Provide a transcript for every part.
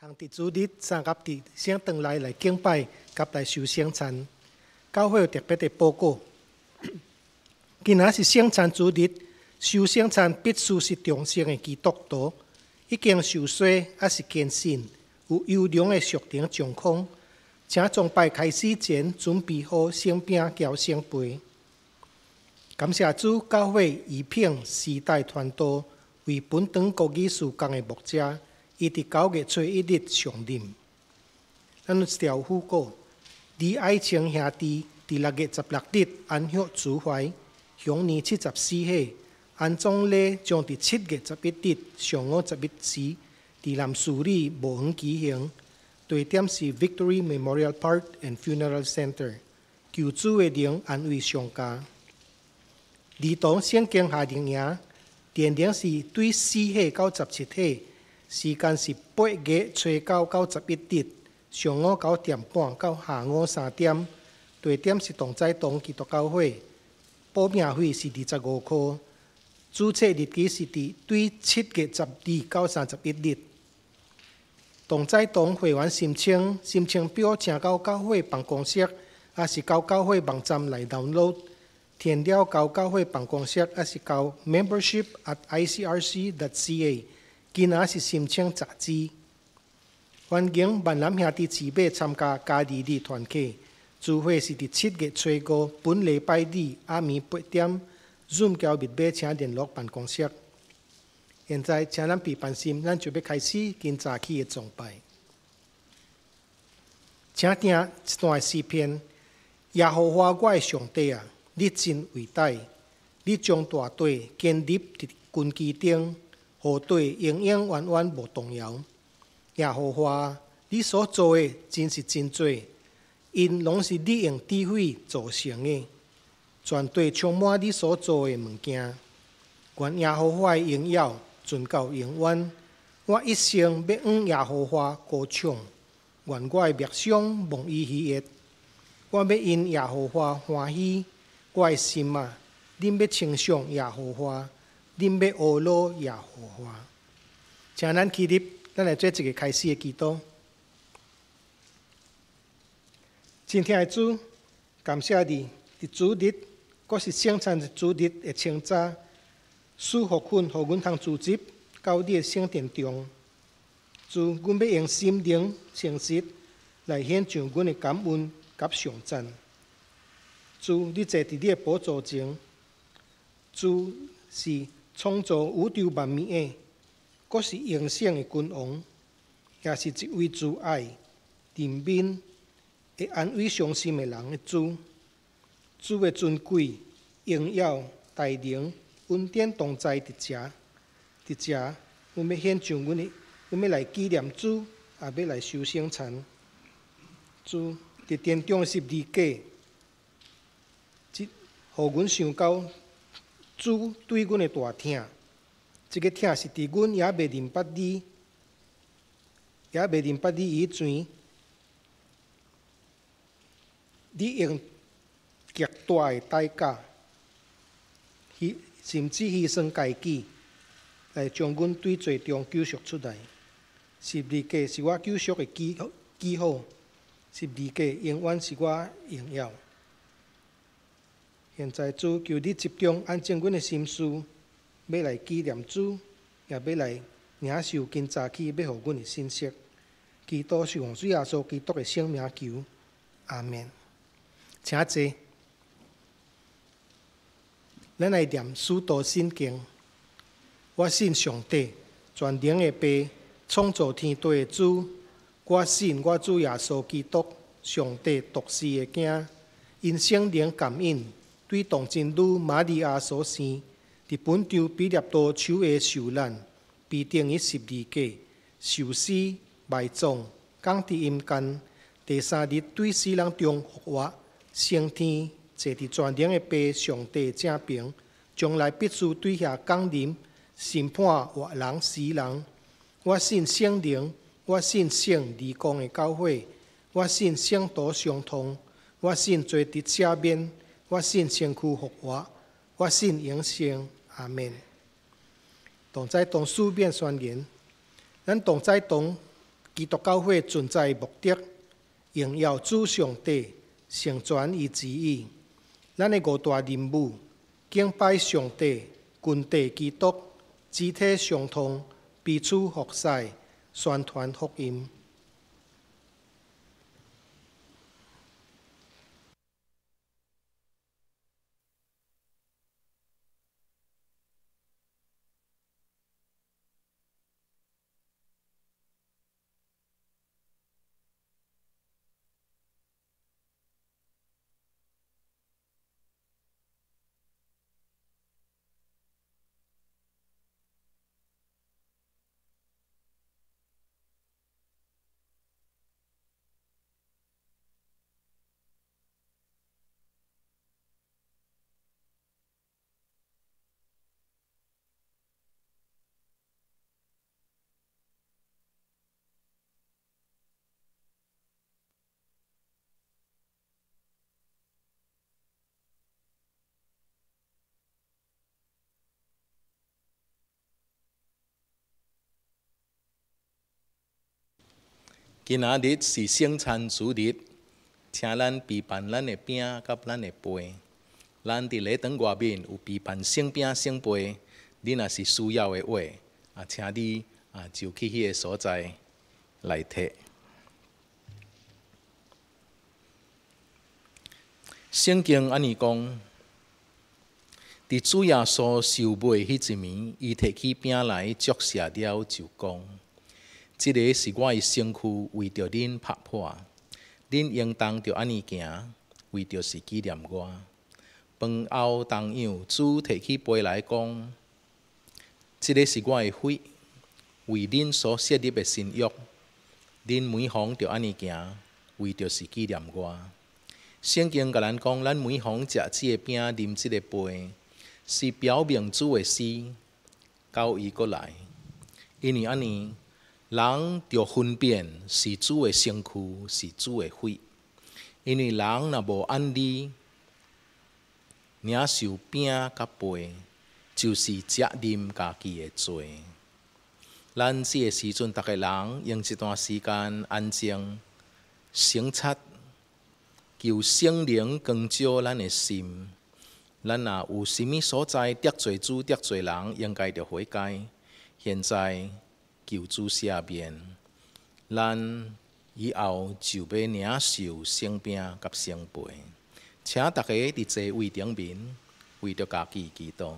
通伫主日三甲伫先堂内来敬拜，甲来修圣餐。教会有特别的报告，今仔是圣餐主日，修圣餐必须是重生的基督徒，已经受洗也是坚信，有优良的属灵状况，请从拜开始前准备好圣饼交圣杯。感谢主，教会以聘时代传道为本堂国语事工的牧者。伊伫九月初一滴上定。南州条虎哥，李爱清兄弟第六月十六滴安孝主怀，享年七十四岁，安葬礼将伫七月十八滴上午十一时，伫南市里墓园举行。地点是 Victory Memorial Park and Funeral Center，求主的灵安慰上家。李董圣经下灵影，电影是对四岁到十七岁。时间是八月初九到十一日，上午九点半到下午三点。地点是同在黨基督教会，报名费是二十五元。注册日期是伫对七月十二到三十一日。同在黨会员申请申请表呈到教会办公室，还是到教会网站来 download。填了到教会办公室，还是到 membership@icrc.ca。今仔是《新青杂志》，欢迎万南兄弟姊妹参加家己的团契。聚会是伫七月初五，本礼拜二暗暝八点，Zoom 交密码，请联络办公室。现在，请咱别烦心，咱就要开始今早起的崇拜。请听一段诗篇：耶和华我的上帝啊，你真伟大，你将大队建立在根基顶。何对，永永远无动摇。夜荷花，你所做的真是真多，因拢是你用智慧做成的，全队充满你所做的物件。愿夜荷花的荣耀存到永远。我一生要往夜荷花歌唱，愿我的梦想梦伊喜悦。我要因夜荷花欢喜，我的心啊，恁要称颂夜荷花。恁要学老也学花，请咱起立，咱来做一个开始的祈祷。今天的主，感谢你，伫主日，果是生产的主日的清早，舒服困，互阮通组织高的圣殿中，主阮要用心灵诚实来献上阮的感恩和上赞。主，你坐伫你的宝座前，主是。创造宇宙万明的，阁是英圣的君王，也是一位慈爱、怜悯、会安慰伤心的人的主。主的尊贵、荣耀、大能、恩典同在，伫遮，伫遮。我们要献上我们的，我们要来纪念主，也要来修圣餐。主伫殿中是二阶，即互阮想到。主对阮的大疼，这个疼是伫阮也未认捌你，也未认捌你以前，你极大的代价，希甚至牺牲家己，来将阮对罪中救赎出来。十二个是我救赎的记记号，十二个永远是我荣耀。现在主求你集中按正阮的心思，要来纪念主，也要来领受今早起要互阮的信息。基督用水耶稣基督的圣名求，阿门。请坐，咱来念许徒圣经。我信上帝，全能的碑创造天地的主。我信我主耶稣基督，上帝独生的仔，因圣灵感应。对，东京路玛利亚所生，伫本州比列多首位受难，被定于十二架，受死埋葬，刚伫阴间，第三日对死人中复活，升天，坐伫全能的被上帝正平，将来必须对遐降临，审判活人死人。我信圣灵，我信圣尼公的教会，我信圣道相通，我信坐伫下面。我信先父复活，我信永生阿门。同在同书变宣言：，咱同在同基督教会存在目的，荣耀主上帝，成全伊旨意。咱的五大任务：敬拜上帝，敬地基督，肢体相通，彼此服侍、宣传福音。今仔日是圣餐主日，请咱备办咱的饼甲咱的杯。咱伫礼堂外面有备办圣饼、圣杯，你若是需要的话，啊，请你啊就去迄个所在来提。圣经安尼讲：伫主耶稣受卖迄一面，伊摕起饼来嚼谢了就讲。这个是我的身躯为着恁拍破，恁应当着安尼行，为着是纪念我。饭后同样，主提起杯来讲，这个是我的血，为恁所设立的信约。恁每逢着安尼行，为着是纪念我。圣经甲咱讲，咱每逢食即个饼、啉即个杯，是表明主的死到伊国来。因为安尼。人要分辨是主诶身躯，是主诶血。因为人若无按理，领受饼甲杯，就是食啉家己诶罪。咱即个时阵，逐个人用一段时间安静、省察，求圣灵更照咱诶心。咱若有甚物所在得罪主、得罪人，应该着悔改。现在。救助下边，咱以后就要领受圣饼甲圣杯，请大家伫座位顶面为着家己祈祷。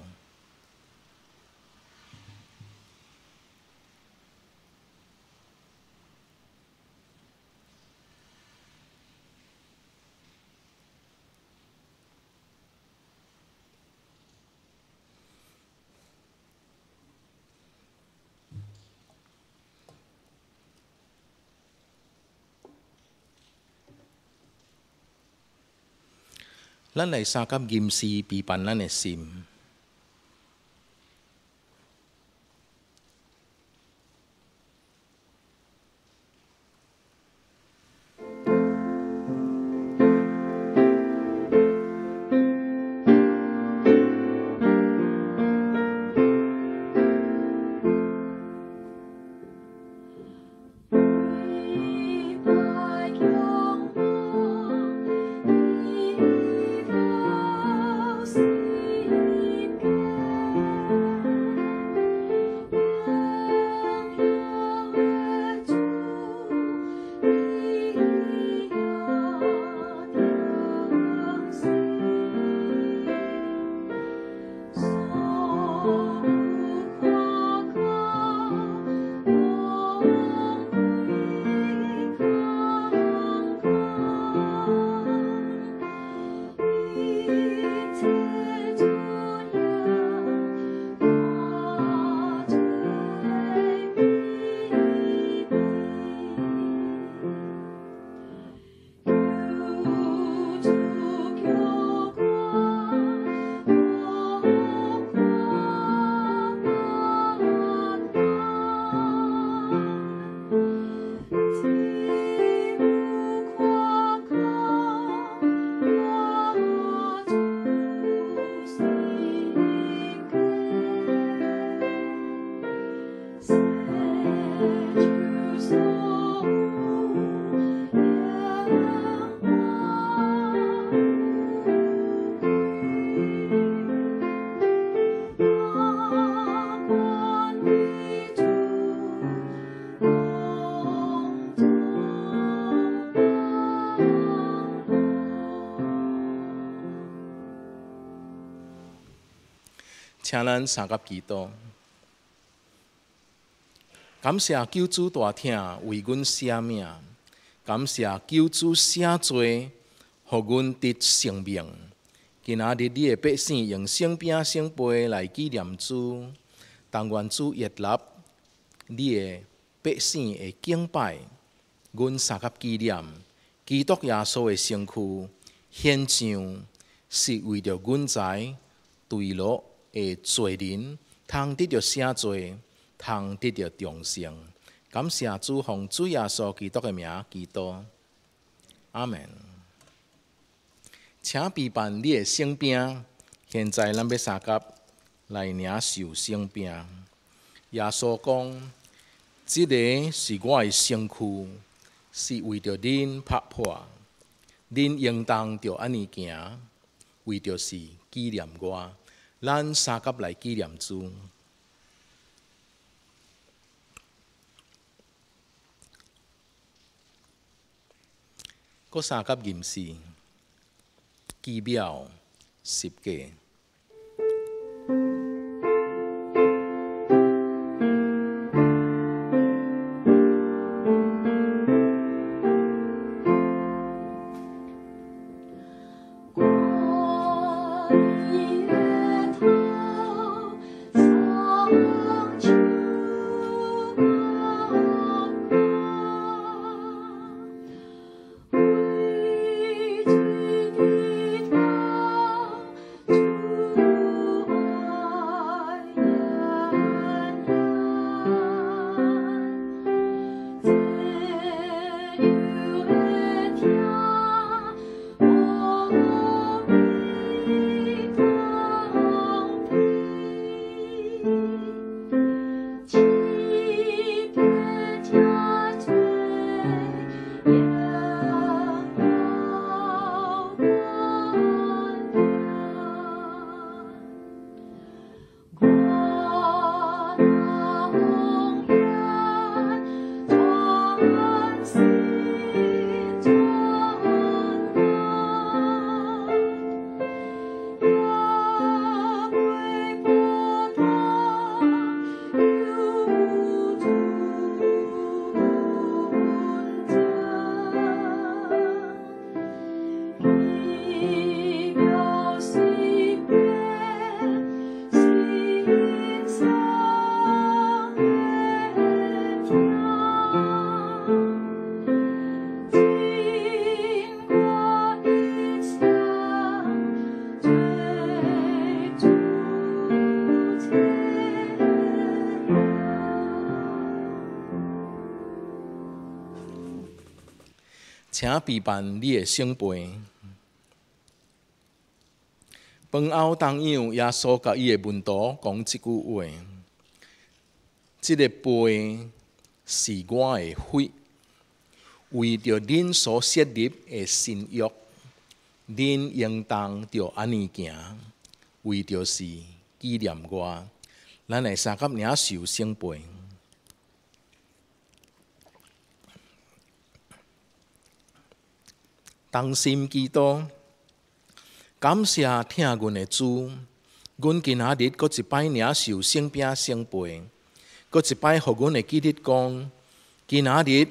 咱来思考游戏皮盘咱那 s 三甲感谢救主大听为阮舍命，感谢救主舍罪，互阮的性命。今仔日，你的百姓用圣饼、圣杯来纪念主，当主屹立，你的百姓会敬拜。阮三甲纪念基督耶稣的身躯，献上是为了阮在坠落。会罪人，通得到赦罪，通得到重生。感谢主，奉主耶稣基督的名祈祷。阿门。请陪伴你的生病，现在咱要参甲来领受生病。耶稣讲：，这个是我的身躯，是为着恁打破。恁应当着安尼行，为着是纪念我。咱三级来纪念柱，哥三级银丝，记表十个。陪伴你的圣杯，饭后同样耶稣甲伊的门徒讲一句话：，这个杯是我的血，为着恁所设立的圣约，恁应当照安尼行，为着是纪念我，咱来三加领受圣杯。当心祈祷，感谢听阮的主，阮今仔日搁一摆领受圣饼圣杯，搁一摆互阮的记得讲，今仔日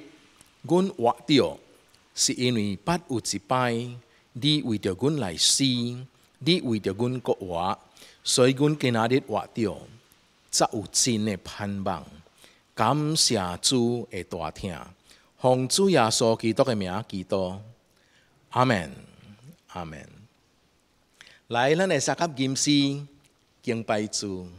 阮活着，是因为别有一摆，你为着阮来死，你为着阮国活，所以阮今仔日活着，则有真的盼望。感谢主的大听，奉主耶稣基督的名祈祷。Amen. Amen. Lailan esakap gimsi kiang paitsu.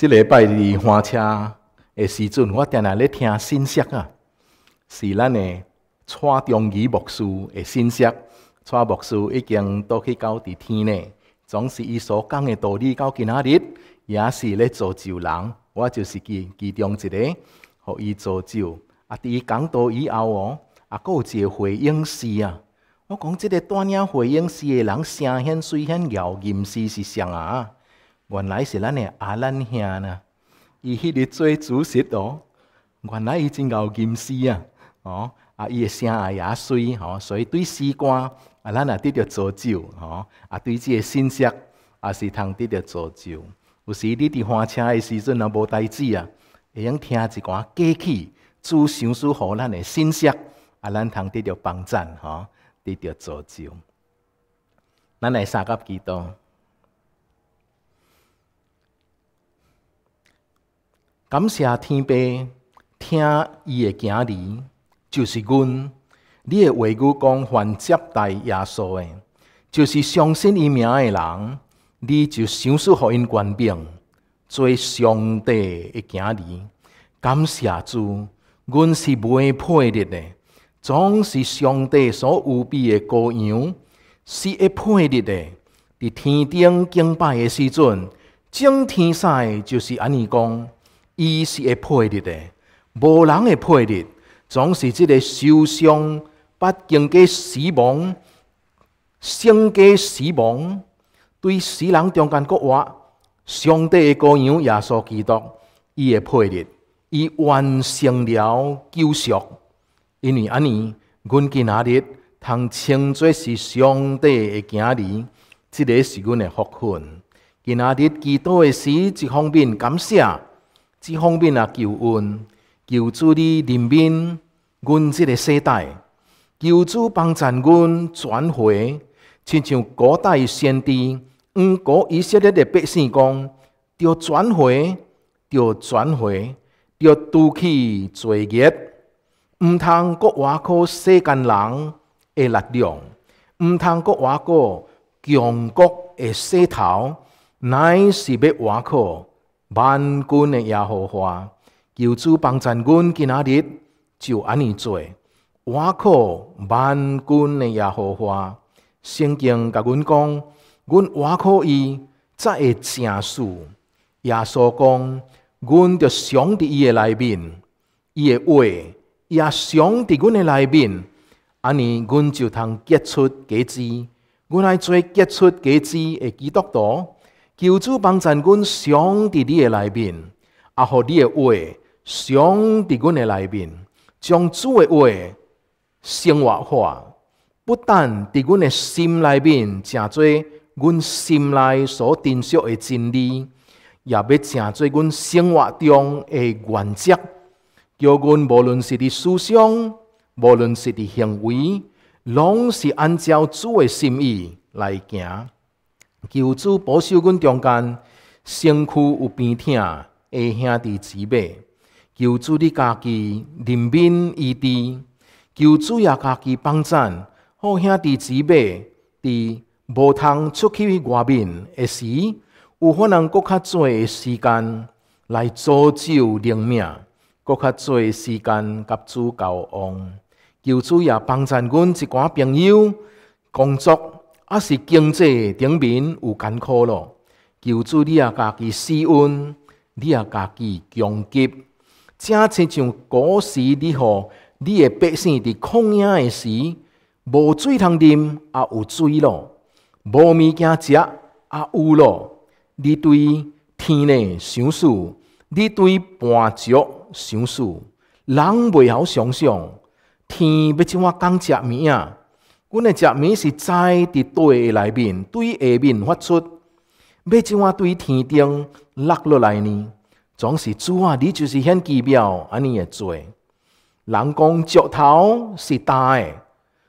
即礼拜离火车的时阵，我定定咧听信息啊，是咱的蔡中译牧师的信息，蔡牧师已经倒去到伫天内，总是伊所讲的道理到今仔日也是咧造就人，我就是其其中一个，予伊造就。啊，伫伊讲到以后哦，啊，佫有一个回应师啊，我讲即个带领回应师的人声线水线绕吟诗是上啊。原来是咱诶阿兰兄呐，伊迄日做主席哦，原来伊真敖吟诗啊，哦，啊伊诶声也野水吼，所以对诗歌啊咱也得着造就吼，啊对即个信息也是通得着造就。有时你伫换车诶时阵若无代志啊，会用听一寡过去，主想事互咱诶信息，啊咱通得着帮助吼，得着造就。咱来三甲几祷。感谢天父，听伊的囝儿，就是阮。你的话语讲欢接待耶稣的，就是相信伊名的人，你就享受互因官兵做上帝的行儿。感谢主，阮是配配的呢，总是上帝所无比的羔羊，是一配的呢。伫天顶敬拜的时阵，整天西就是安尼讲。伊是会配日的，无人会配日，总是即个受伤、不经过死亡、胜过死亡，对死人中间国话，上帝的羔羊耶稣基督，伊会配日，伊完成了救赎。因为安尼，阮今仔日通称作是上帝囝儿即个是阮的福分。今仔日祈祷的死，一方面感谢。这方面啊，求恩，求主的怜悯，阮即个世代，求主帮助阮转回，亲像古代先帝，阮国以色列的百姓讲，要转回，要转回，要除去罪孽，毋通搁外靠世间人的力量，毋通搁外靠强国的势头，乃是要外靠。万军的耶和华，求主帮助阮今仔日就安尼做。我靠，万军的耶和华，圣经甲阮讲，阮靠伊才会成事。耶稣讲，阮着想伫伊的内面，伊的话也想伫阮的内面，安尼阮就通结出果子。阮来做结出果子的基督徒。求主帮助阮想伫你诶内面，啊，互你诶话，想伫阮诶内面，将主诶话生活化，不但伫阮诶心内面正做阮心内所珍惜诶真理，也要正做阮生活中的原则，叫阮无论是伫思想，无论是伫行为，拢是按照主诶心意来行。求主保守阮中间，身躯有病痛的兄弟姊妹，求主你家己怜悯医治，求主也家己帮助，好兄弟姊妹在无通出去外面的时，有法能搁较侪的时间来造就灵命，搁较侪时间甲主交往，求主也帮助阮一寡朋友工作。啊是经济顶面有艰苦咯，求主你也家己施恩，你也家己降急。正亲像古时你何，你诶百姓伫旷野诶时，无水通啉，啊有水咯，无物件食，啊有咯，你对天咧想事，你对半殖想事，人未晓想象，天要怎啊讲食物啊？阮的食物是栽伫地嘅内面，对下面发出，要怎啊对天顶落落来呢？总是主啊，你就是献奇妙，安尼嘅做。人讲石头是大的，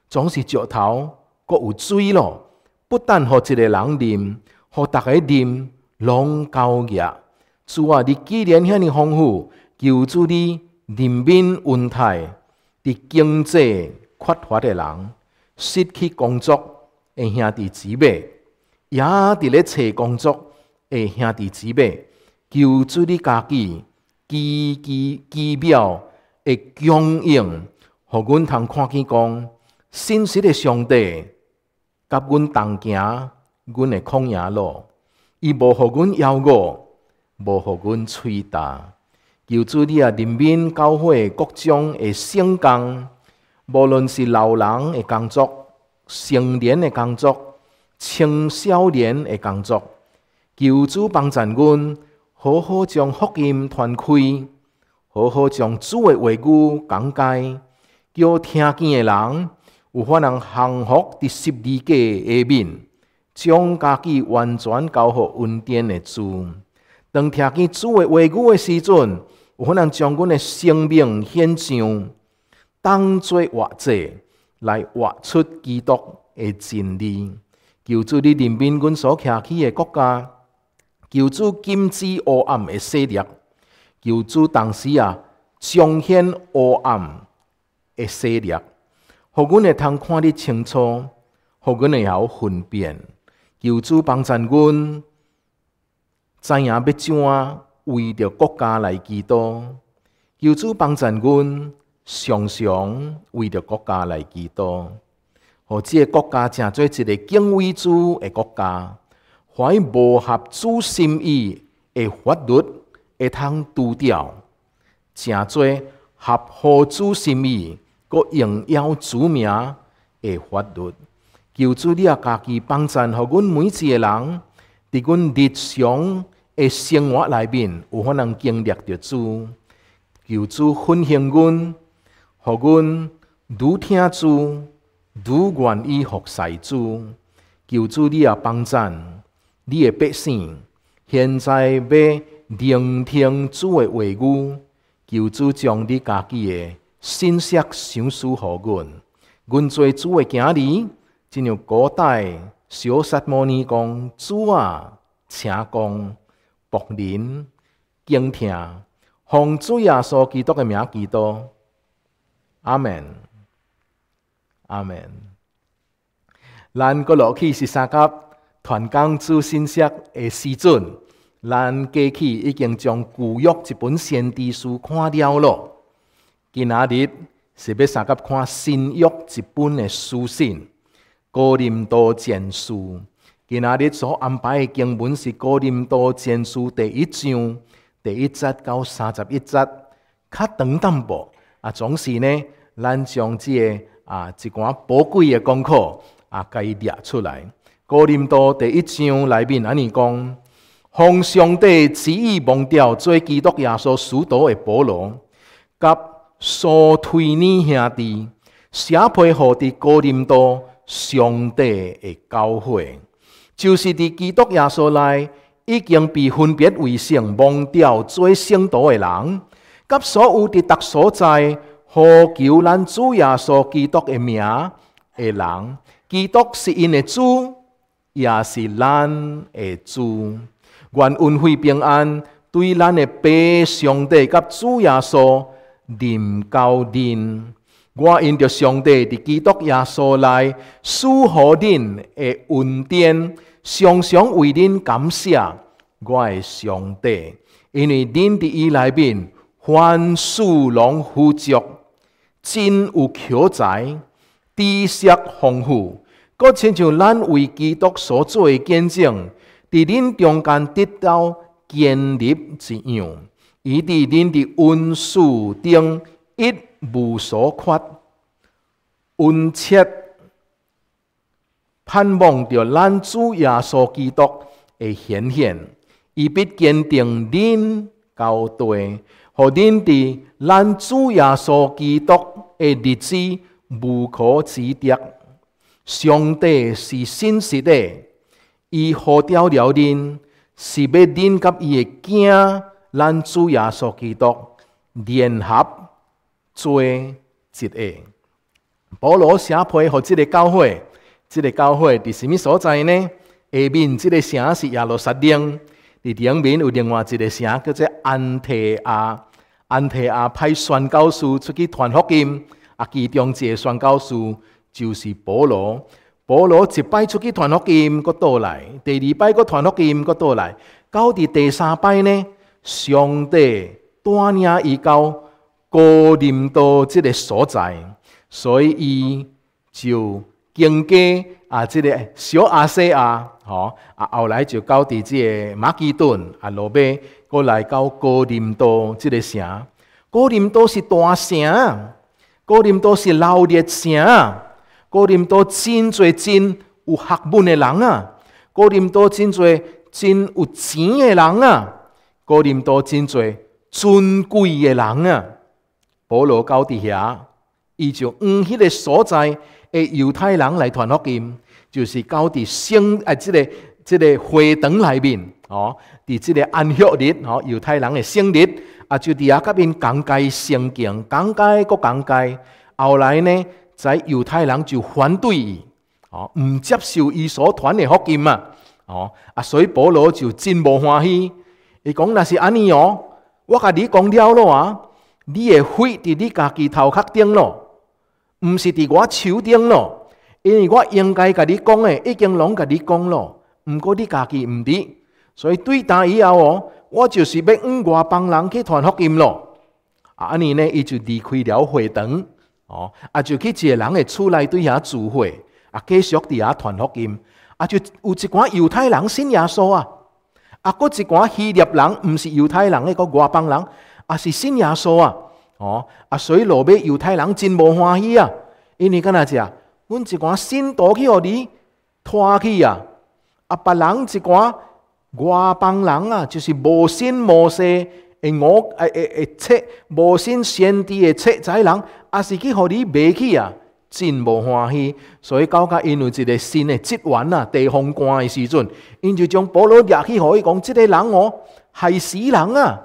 总是石头搁有水咯。不但互一个人啉，互逐个啉拢够热。主啊，你既然遐尼丰富，求助你人民温态，伫经济缺乏的人。失去工作，诶兄弟姊妹，也伫咧找工作，诶兄弟姊妹，求主你家己机机机妙诶供应，互阮通看见讲，信实的上帝，甲阮同行，阮会旷野路，伊无互阮枵恶，无互阮喙打，求主你啊，人民教会各种诶圣工。无论是老人的工作、成年的工作、青少年的工作，求主帮助阮好好将福音传开，好好将主的话语讲解，叫听见的人有法能幸福伫十二架下面，将家己完全交予恩典的主，当听见主的话语的时阵，有法能将阮的生命献上。当作活者来活出基督的真理，求主你怜悯阮所徛起的国家，求主禁止黑暗的势力，求主当时啊彰显黑暗的势力，互阮会通看得清楚，互阮会晓分辨。求主帮助阮，知影要怎啊为着国家来祈祷。求主帮助阮。常常为着国家来祈祷，和即个国家正做一个敬畏主的国家，怀无合主心意的法律，会通拄掉；正做合乎主心意、各荣耀主名的法律。求主，你也家己帮助，互阮每一个人在阮日常的生活内面，有法能经历着主。求主分享阮。互阮愈听主，愈愿意服侍主，求主你也帮咱，你的百姓现在要聆听主的话语，求主将你家己的信息想输予阮。阮做主的儿女，正古代小萨摩尼讲：主啊，请讲，博领、敬听，奉主耶稣基督的名祈祷。阿门，阿门。咱个落去是三级传讲主信息嘅时阵，咱过去已经将旧约一本先知书看了咯。今仔日是要三级看新约一本嘅书信《哥林多前书》。今仔日所安排嘅经文是《哥林多前书》第一章第一节到三十一节，较长淡薄。啊，总是呢，咱将这个啊一寡宝贵诶功课啊，甲伊掠出来。高林多第一章内面，安尼讲，奉上帝旨意忘掉做基督耶稣使徒诶保罗，甲苏推尼兄弟，写批号伫高林多上帝嘅教会，就是伫基督耶稣内已经被分别为圣、忘掉做圣徒诶人。及所有的特所在，何求咱主耶稣基督嘅名嘅人？基督是因嘅主，也是咱嘅主。愿恩惠平安对咱嘅背上帝及主耶稣临到您。我因着上帝喺基督耶稣内赐予恁嘅恩典，常常为恁感谢我嘅上帝，因为恁喺伊内面。凡事拢负责，真有口才、知识丰富，搁亲像咱为基督所做的见证，伫恁中间得到建立一样，伊伫恁的温素中一无所缺，温切盼望着咱主耶稣基督的显现，伊必坚定恁交待。互恁伫咱主耶稣基督的日子无可指摘。上帝是信实的，伊呼召了恁，是要恁甲伊的囝，咱主耶稣基督联合做一下。保罗写批互即个教会，这个教会伫什物所在呢？下面即个城是耶路撒冷，伫顶面有另外一个城叫做安提阿。安提阿派宣教士出去传福音，啊，其中一个宣教士就是保罗。保罗一摆出去传福音，搁倒来；第二摆搁传福音，搁倒来。到第第三摆呢，上帝带领伊到高林多这个所在，所以伊就经过啊，这个小亚细亚。哦，啊，后来就到伫即个马其顿，啊，落尾过来到哥林多即个城。哥林多是大城，哥林多是闹热城，哥林多真侪真有学问的人啊，哥林多真侪真有钱的人啊，哥林多真侪尊贵的人啊。保罗到伫遐，伊就往迄个所在诶，犹太人来传福音。就是到伫圣诶即个即个会堂内面吼伫即个安息日吼，犹太人的生日啊，就伫啊，甲面讲解圣经，讲解阁讲解。后来呢，在犹太人就反对伊吼，毋接受伊所传的福音啊。吼啊，所以保罗就真无欢喜，伊讲若是安尼哦，我甲你讲了咯，啊，你会飞伫你家己头壳顶咯，毋是伫我手顶咯。因为我应该甲你讲诶，已经拢甲你讲咯，毋过你家己毋知，所以对答以后哦，我就是要俾外邦帮人去传福音咯。啊，安尼呢，伊就离开了会堂，哦，啊，就去一个人诶厝内对遐聚会，啊，继续伫遐传福音。啊，就有一寡犹太人信耶稣啊，啊，嗰一寡希腊人毋是犹太人嘅个外邦人，也是信耶稣啊，哦，啊，所以落尾犹太人真无欢喜啊，因为佢话啊？阮一寡信徒去互你拖去啊！啊，别人一寡外邦人啊，就是无信无势，诶，我诶诶诶，测无信先知诶，测仔人，啊，是去互你背去啊，真无欢喜。所以教甲因为一个新诶职员啊，地方官诶时阵，因就将保罗掠去，互伊讲，即个人我害死人啊，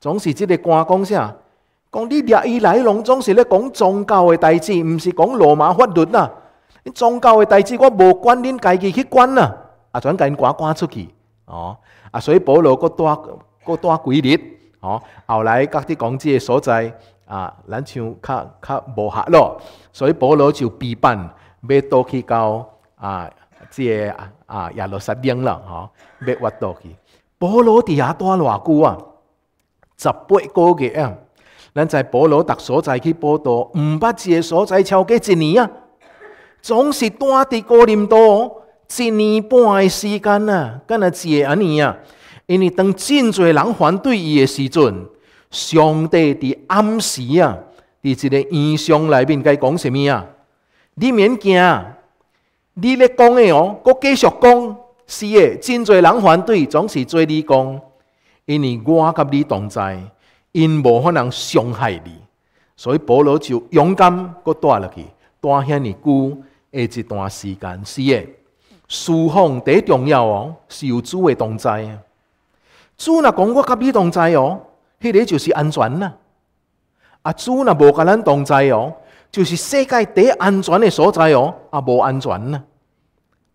总是即个官讲啥？讲你掠伊来，拢总是咧讲宗教嘅代志，毋是讲罗马法律啊。宗教嘅代志，我无管，恁家己去管啦。啊，转间赶赶出去，哦，啊，所以保罗阁待阁待几日，哦，后来各啲讲即个所在，啊，咱像较较无合咯，所以保罗就避班，要倒去到啊，即个啊亚罗士打啦，哦，要屈倒去。保罗伫遐待偌久啊？十八个月啊，咱在保罗特所在去报道，毋捌一个所在超过一年啊。总是住伫高林多，一年半的时间敢干一个安尼啊。因为当真侪人反对伊的时阵，上帝伫暗示啊，在一个异象内面该讲什物啊？你免惊，你咧讲的哦，我继续讲。是的，真侪人反对，总是做你讲，因为我甲你同在，因无法能伤害你，所以保罗就勇敢，佮带落去，带遐尼久。欸，一段时间是的。释放第重要哦，是有主的同在。主若讲我甲你同在哦，迄个就是安全呐。啊，主若无甲咱同在哦，就是世界第安全的所在哦，啊，无安全呐。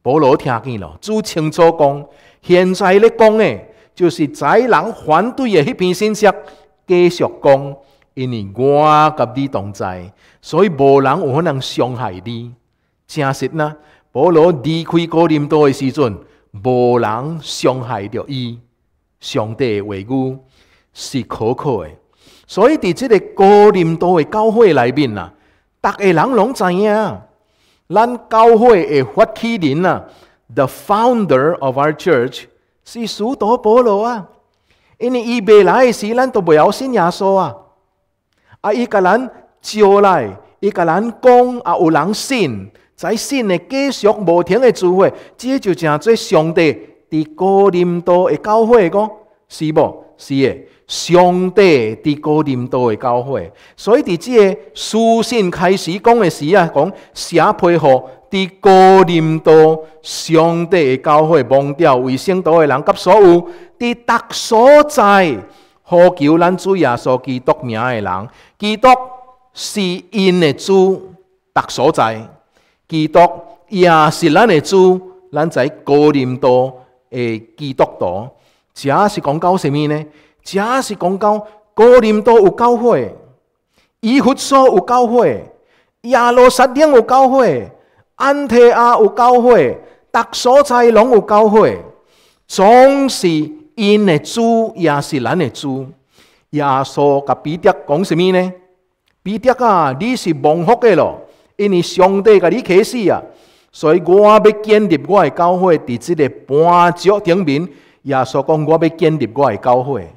保罗听见咯，主清楚讲，现在咧讲诶，就是在人反对诶迄篇信息继续讲，因为我甲你同在，所以无人有可能伤害你。诚实嗱，保罗离开哥林多的时阵，无人伤害着伊。上帝的话语是可靠的，所以伫即个哥林多的教会内面啊，逐个人拢知影。咱教会的发起人啊，the founder of our church，是主道保罗啊，因为伊未来的时，咱都未晓信耶稣啊。啊，伊甲咱招来，伊甲咱讲啊，有人信。在信的继续无停的聚会，这就正做上帝伫高林道的教会，讲，是不？是的，上帝伫高林道的教会，所以伫即个书信开始讲的时啊，讲写配合伫高林道上帝的教会，忘掉为圣道的人甲所有伫特所在呼求，咱主耶稣基督名的人，基督是因的主，特所在。基督也是咱的主，咱在高林多的基督徒。这是讲到什么呢？这是讲到高林多有教会，伊佛所有教会，耶路撒冷有教会，安提阿有教会，达所在拢有教会，总是因的主也是咱的主。耶稣甲彼得讲什么呢？彼得啊，你是蒙福的咯。因为上帝甲你启示啊，所以我要建立我的教会，伫即个磐石顶面。耶稣讲，我要建立我的教会，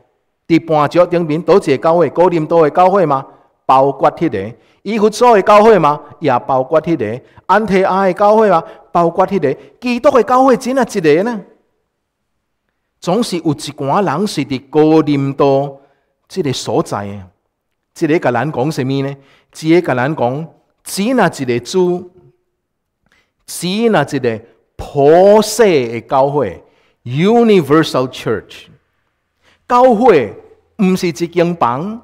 伫磐石顶面。倒一个教会？高林多的教会吗？包括迄个伊佛所的教会吗？也包括迄个安提阿的教会吗？包括迄个基督的教会，真啊一个呢？总是有一寡人是伫高林多即个所在。这个甲咱讲什么呢？这个甲咱讲。只那一个主，只那一个破碎的教会，Universal Church，教会毋是一间房，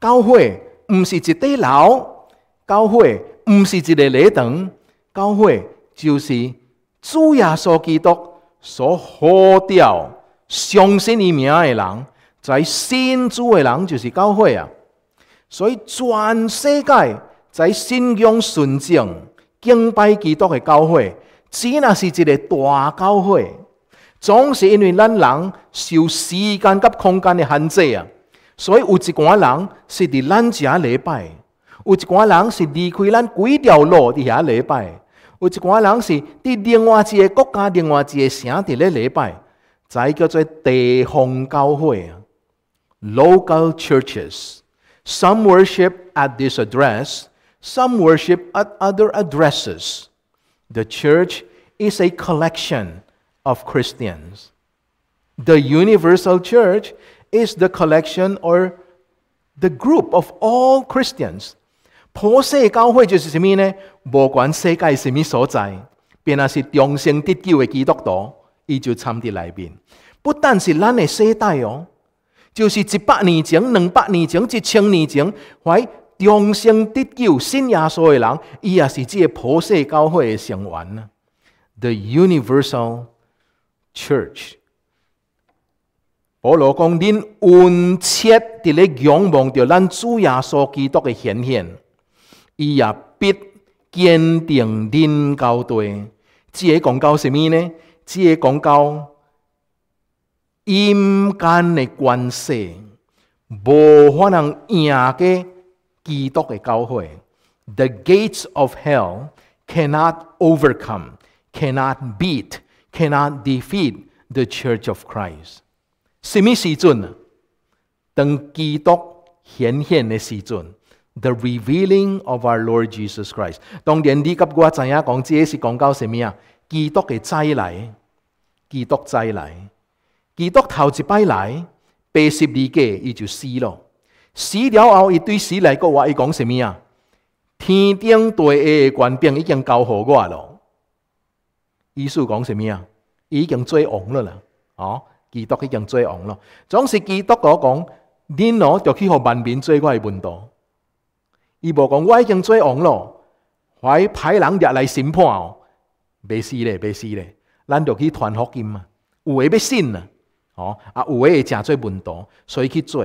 教会毋是一啲楼，教会毋是一个礼堂，教会就是主耶稣基督所呼召相信伊名的人，在信主的人就是教会啊！所以全世界。在新疆、纯正、敬拜基督的教会，只那是一个大教会。总是因为咱人受时间甲空间的限制啊，所以有一寡人是伫咱遮礼拜，有一寡人是离开咱几条路伫遐礼拜，有一寡人是伫另外一个国家、另外一个城市咧礼拜，才叫做地方教会 （local churches）。Some worship at this address. Some worship at other addresses. The church is a collection of Christians. The universal church is the collection or the group of all Christians. 普世教会就是什么呢？无管世界什么所在，便若是重生得救的基督徒，伊就参伫内面。不但是咱的世代哦，就是一百年前、两百年前、一千年前，徊重生得救，新亚所嘅人，伊也是个普世教会的成员呢。The Universal Church，保罗讲：，恁深切伫咧仰望着咱主耶稣基督的显现，伊也必坚定恁教会。只系讲到什物呢？只系讲到阴间的关系，无法通赢嘅。基督嘅教會，the gates of hell cannot overcome, cannot beat, cannot defeat the Church of Christ。什麼時陣啊？當基督顯現嘅時陣，the revealing of our Lord Jesus Christ。當然，你甲我知影講，這是講到什麼啊？基督嘅再來，基督再來，基督頭一擺來，八十二架伊就死咯。死了后，伊对死来讲话，伊讲什物啊？天顶地下的官兵已经交互我咯。意思讲什物啊？已经做王了啦，哦，基督已经做王了。总是基督我讲，恁哦就去互万民做我的门徒。伊无讲我已经做王咯，啲歹人入来审判哦，未死咧，未死咧，咱就去传福音嘛。有诶要信啊，哦，啊有会正做门徒，所以去做。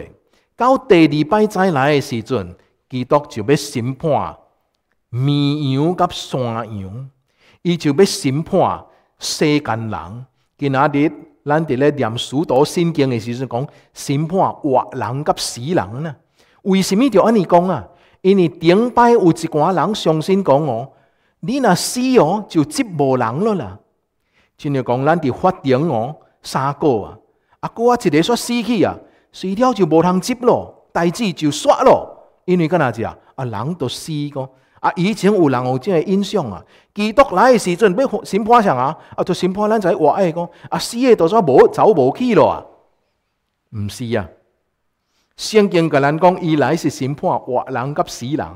到第二摆再来诶时阵，基督就要审判绵羊甲山羊，伊就要审判世间人。今仔日，咱伫咧念许多圣经诶时，阵，讲审判活人甲死人啊，为什么就安尼讲啊？因为顶摆有一寡人相信讲哦，你若死哦就接无人啦。亲像讲，咱伫法庭哦，三个啊，啊，哥啊，一个煞死去啊。死了就无通接咯，代志就煞咯。因为干阵志啊，啊，人都死个。啊以前有人有即个印象啊，基督来诶时阵要审判上啊，啊就审判咱遮活诶讲啊死诶都煞无走无去咯。啊！毋是啊，圣经甲咱讲，伊来是审判活人甲死人，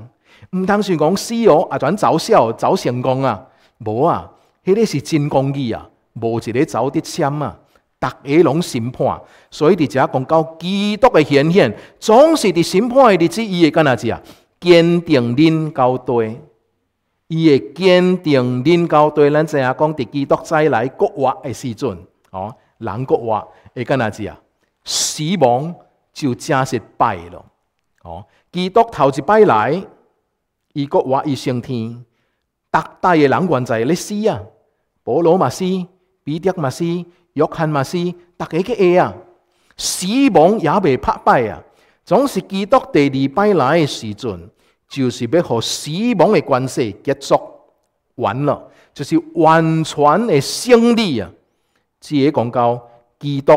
毋通算讲死哦，啊全走笑走成功啊，无啊，迄个是真公义啊，无一个走得险啊。逐个拢审判，所以伫遮讲到基督嘅显现，总是伫审判嘅子，伊会干啊志啊，坚定恁到底，伊会坚定恁到底。咱知影讲伫基督再来国话嘅时阵，哦，人国话，会干啊志啊，死亡就真实败咯。哦，基督头一摆来，伊国话伊上天，逐代嘅人原在咧死啊，保罗嘛死，彼得嘛死。约翰马斯，大家嘅会啊，死亡也未拍败啊，总是基督第二摆来嘅时阵，就是要和死亡嘅关系结束完了，就是完全嘅胜利啊！自个讲到基督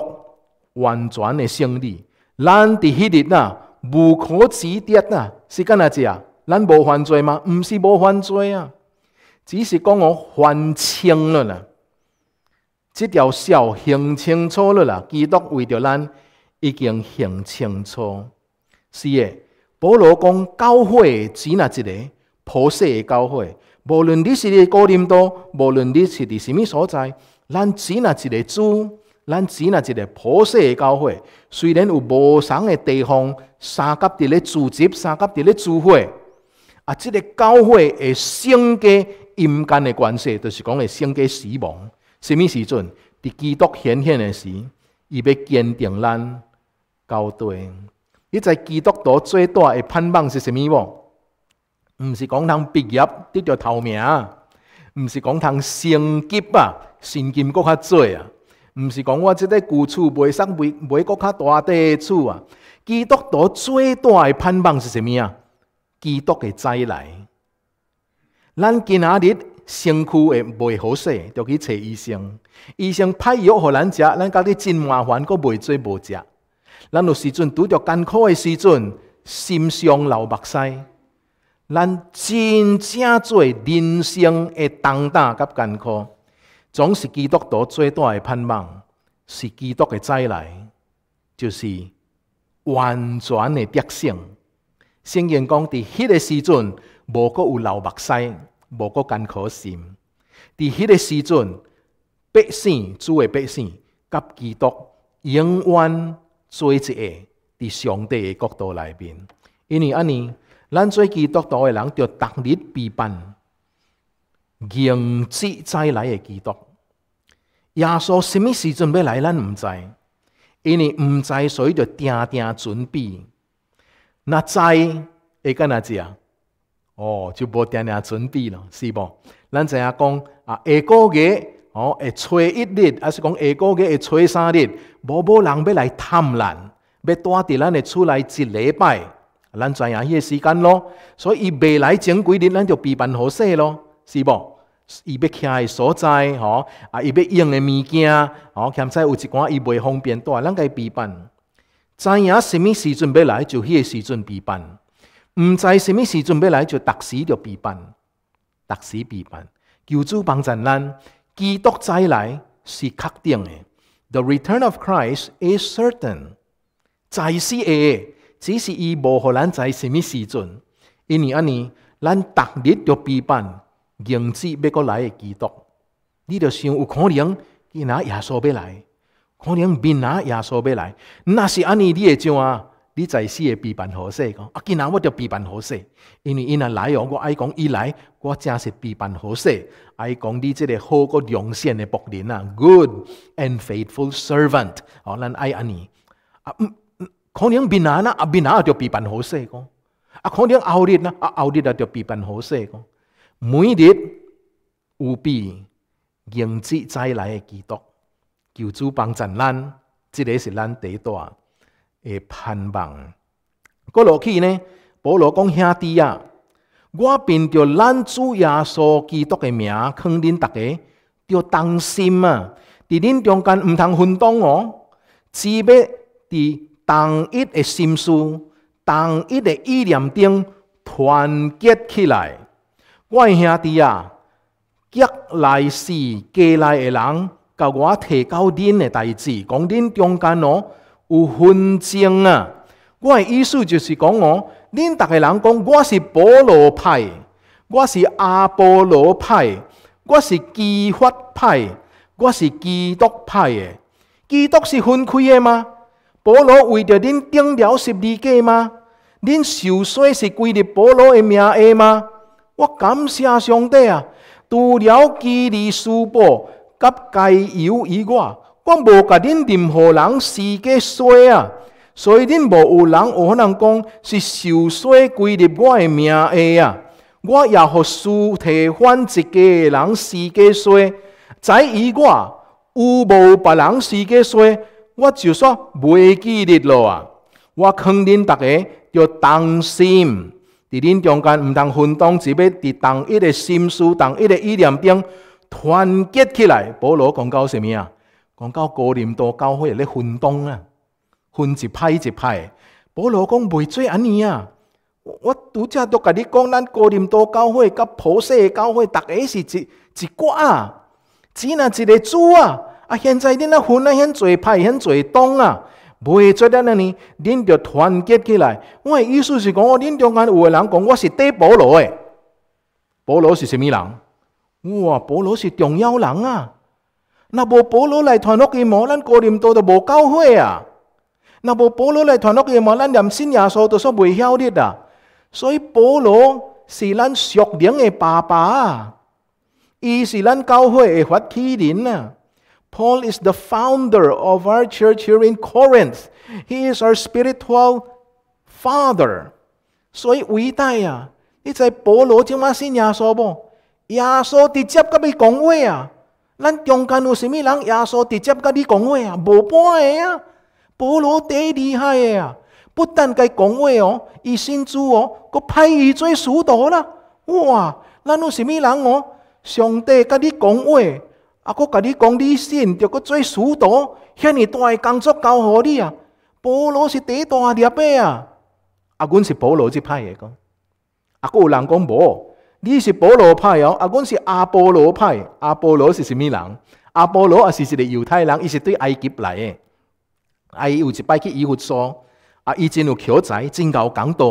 完全嘅胜利，咱伫一日啊无可指跌啊，是咁啊？咱无犯罪吗？毋是无犯罪啊，只是讲我还清了啦。这条线行清楚了啦，基督为着咱已经行清楚。是的，保罗讲教会只那一个普世的教会，无论你是伫高林多，无论你是伫什物所在，咱只那一个主，咱只那一个普世的教会。虽然有无同的地方，三甲伫咧聚集，三甲伫咧聚会，啊，这个教会会性格阴间的关系，就是讲会性格死亡。什物时阵？伫基督显现诶时，伊要坚定咱交对。你在基督徒最大诶盼望是物？无？毋是讲通毕业得到头名，毋是讲通升级啊，现金搁较侪啊，毋是讲我即个旧厝卖上卖卖搁较大块厝啊。基督徒最大诶盼望是什物啊？基督诶再来。咱今仔日。身躯会未好势，就去找医生。医生派药互咱食，咱家己真麻烦，阁未做无食。咱有时阵拄着艰苦诶时阵，心上流目屎。咱真正做人生诶重荡甲艰苦，总是基督徒最大诶盼望，是基督诶再来，就是完全诶得胜。圣言讲，伫迄个时阵无阁有流目屎。无咁艰苦心。伫迄个时阵，百姓做嘅百姓，甲基督永远做一下伫上帝诶国度内面。因为安尼，咱做基督徒诶人就逐日别品，迎接再来诶基督。耶稣物时阵要来，咱毋知。因为毋知，所以就定定准备。若知会干哪子啊？哦，就无定定准备咯，是无咱知啊讲，啊下个月哦会初一日，还是讲下个月会初三日，无无人要来探咱，要住伫咱的厝内一礼拜，咱知影迄个时间咯。所以伊未来前几日，咱就备办好势咯，是无伊要徛的所在，吼啊伊要用的物件，哦，兼在有一寡伊袂方便住，咱该备办。知影什物时阵要来，就迄个时阵备办。唔知什咪时准要来就特时就避办，特时避办，求主帮助咱基督再来是确定嘅。The return of Christ is certain。在是诶，只是伊无可能在什咪时准。因为安尼，咱特日就避办迎接要个来嘅基督。你就想有可能今朝耶稣要来，可能明朝耶稣要来，那是安尼你会怎啊？你在世的陪伴好势讲，阿吉拿我就陪伴好势，因为伊若来哦，我爱讲伊来，我真是陪伴好势。爱讲你即个好个良善的仆人啊 g o o d and faithful servant，哦，咱爱阿尼。可能变啊，呐，变哪就陪伴好势讲，阿可能后日呐，阿后日就陪伴好势讲，每日务必迎接再来的基督，求主帮咱，这个是咱第一段。会盼望，搁落去呢？保罗讲兄弟啊，我凭着咱主耶稣基督的名劝恁大家，要同心啊！伫恁中间毋通混动哦，只要伫同一嘅心思、同一嘅意念中团结起来。我兄弟啊，局来是家内的人，甲我提交恁的代志，讲恁中间哦。有分争啊！我嘅意思就是讲，我，恁逐个人讲，我是保罗派，我是阿波罗派，我是基法派，我是基督派嘅。基督是分开嘅吗？保罗为着恁定了十二架吗？恁受洗是归入保罗嘅名下吗？我感谢上帝啊！除了基利斯布甲该犹以我。我无甲恁任何人私过衰啊，所以恁无有人有可能讲是受衰归入我的名下啊。我也互输提反一个人私过衰。在以我有无别人私过衰，我就说袂记呢咯啊。我劝恁大家要同心，伫恁中间毋通分党，只要伫同一嘅心思、同一嘅意念中团结起来。保罗讲到物啊？讲到高林多教会咧分党啊，分一派一派。保罗讲未做安尼啊，我拄则都甲你讲，咱高林多教会甲普世教会，逐个是一一挂，只那一个主啊。啊，现在恁呐分啊很侪派很侪党啊，未做咱安尼，恁着团结起来。我的意思是讲，恁中间有个人讲我是对保罗诶，保罗是什物人？哇，保罗是重要人啊！那无保罗来传诺的么？咱哥林多都无教会啊！那无保罗来传诺的么？咱连信耶稣都说未晓得啊！所以保罗是咱属灵的爸爸，啊，伊是咱教会的发起人啊。Paul is the founder of our church here in Corinth. He is our spiritual father. 所以伟大啊，你知保罗怎么信耶稣不？耶稣直接甲伊讲话啊！咱中间有啥物人？耶稣直接甲你讲话啊，无半个啊。保罗第厉害个啊，不但甲伊讲话哦，伊信主哦，佮派伊做使徒啦。哇，咱有啥物人哦？上帝甲你讲话，啊，佮甲你讲你信，着佮做使徒，遐尔大个工作交互你啊。保罗是第一大粒个啊，啊，阮是保罗即派个讲，啊，佮有人讲无。你是保罗派哦，啊，阮是阿波罗派。阿波罗是什物人？阿波罗也是一个犹太人，伊是对埃及来诶。啊，伊有一摆去伊佛所，啊，伊真有口才，真够讲道，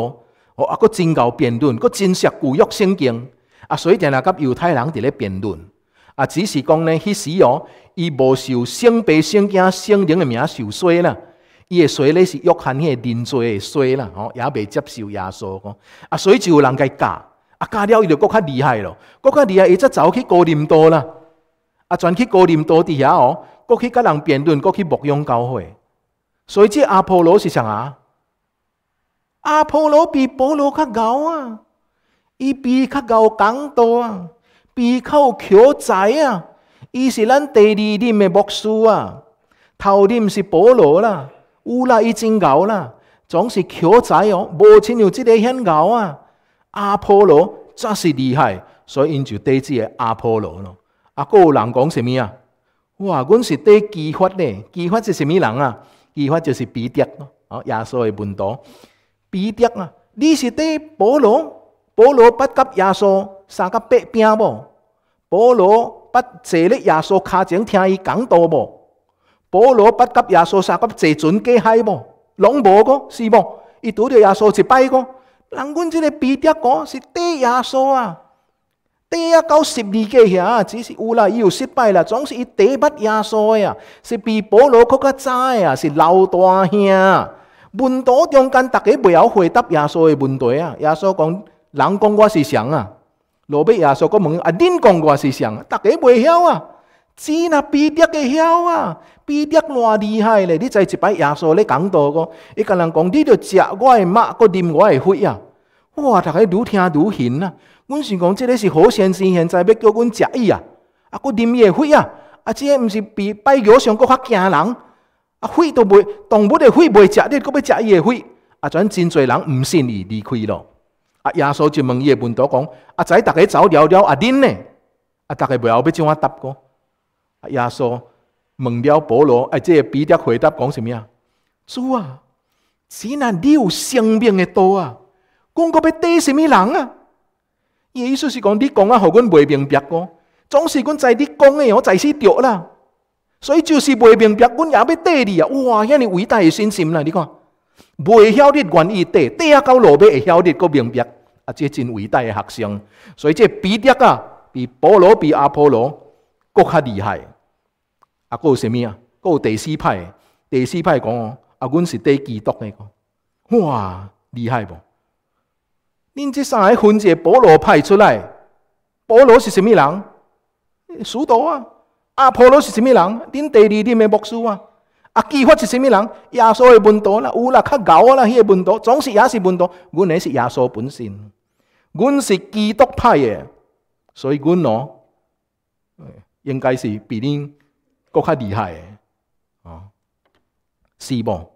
哦，啊，佫真够辩论，佫真识古约圣经，啊，所以定定甲犹太人伫咧辩论。啊，只是讲呢，迄时哦，伊无受圣别圣经圣灵诶名受洗啦，伊嘅洗礼是约翰个认罪嘅洗啦，哦，也未接受耶稣，啊，所以就有人甲伊教。啊，加了，伊就更较厉害咯，更较厉害，伊则走去高林多啦，啊，全去高林多伫遐哦，过去甲人辩论，过去牧养教会，所以即阿婆罗是倽啊？阿婆罗比保罗较牛啊，伊比较牛讲多啊，比有巧才啊，伊是咱第二任的牧师啊，头任是保罗啦，有啦伊真牛啦，总是巧才哦，无亲像即个赫牛啊。阿波罗真是厉害，所以因就知个阿波罗咯。阿个人讲什物啊？哇！阮是缀基法呢？基法是什物人啊？基法就是彼得咯，哦，耶稣诶门徒。彼得啊，你是缀保罗？保罗不甲耶稣，三佮白饼无？保罗不坐咧耶稣骹前听伊讲道无？保罗不甲耶稣，三佮坐船过海无？拢无噶，是无？伊拄着耶稣一拜噶。人阮即个比啲哥，是低耶稣啊，低到十二个遐，只是有啦，伊有失败啦，总是以低不耶稣啊，是比保罗更早诶啊，是老大兄啊，问到中间，逐个未晓回答耶稣诶问题啊，耶稣讲，人讲我是谁啊，后尾耶稣佫问，啊，恁讲我是谁啊，大家未晓啊。是啦 b 滴诶晓啊 b 滴偌厉害咧你知一摆耶稣咧讲大佫伊甲人讲你着食我诶肉佫啉我诶血啊哇逐个愈听愈眩啊阮想讲即个是何先生现在要叫阮食伊啊啊佫啉伊诶血啊啊即个毋是比拜偶像佫较惊人啊血都袂动物诶血袂食你佫要食伊诶血啊偂真侪人毋信伊离开咯啊耶稣就问伊诶问题讲啊遮逐个走了了啊恁呢啊逐个袂晓要怎啊答佫耶稣问了保罗，诶，即个、彼得回答讲什么呀？主啊，是啊，你有生命的刀啊，讲嗰要对什么人啊？意思是讲你讲啊，互阮未明白个，总是阮在你讲的，我在死着啦。所以就是未明白，阮也要对你啊！哇，遐尔伟大的信心啦，你看，未晓得愿意缀啊到落尾会晓得，个明白，啊，即真伟大的学生。所以即系彼得啊，比保罗、比阿波罗，更较厉害。啊，佫有甚物啊？佫有第四派，第四派讲哦，啊，阮是第基督诶，讲，哇，厉害无？恁即三个分者，保罗派出来，保罗是甚物人？使徒啊，阿波罗是甚物人？恁第二任的牧师啊，啊，技法是甚物人？耶稣的门徒啦，有啦，较牛啦，迄、个门徒，总是也是门徒，阮乃是耶稣本身，阮是基督派诶，所以阮哦，应该是比恁。更较厉害诶，哦，是无？